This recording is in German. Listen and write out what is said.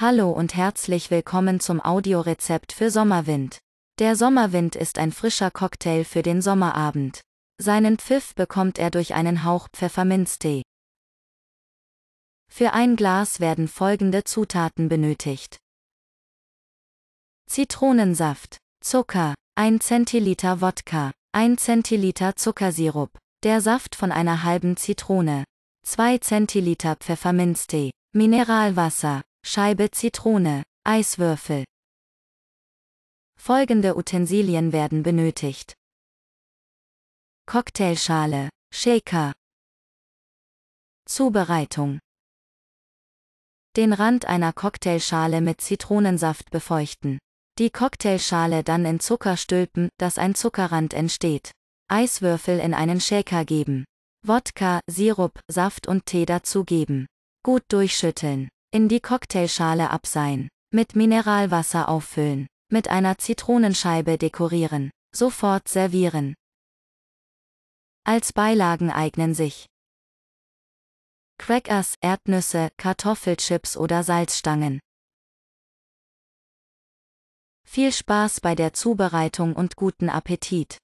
Hallo und herzlich willkommen zum Audiorezept für Sommerwind. Der Sommerwind ist ein frischer Cocktail für den Sommerabend. Seinen Pfiff bekommt er durch einen Hauch Pfefferminztee. Für ein Glas werden folgende Zutaten benötigt. Zitronensaft, Zucker, 1 Zentiliter Wodka, 1 Zentiliter Zuckersirup, der Saft von einer halben Zitrone, 2 Zentiliter Pfefferminztee, Mineralwasser, Scheibe Zitrone, Eiswürfel. Folgende Utensilien werden benötigt. Cocktailschale, Shaker. Zubereitung. Den Rand einer Cocktailschale mit Zitronensaft befeuchten. Die Cocktailschale dann in Zucker stülpen, dass ein Zuckerrand entsteht. Eiswürfel in einen Shaker geben. Wodka, Sirup, Saft und Tee dazugeben. Gut durchschütteln. In die Cocktailschale abseihen. Mit Mineralwasser auffüllen. Mit einer Zitronenscheibe dekorieren. Sofort servieren. Als Beilagen eignen sich Crackers, Erdnüsse, Kartoffelchips oder Salzstangen. Viel Spaß bei der Zubereitung und guten Appetit!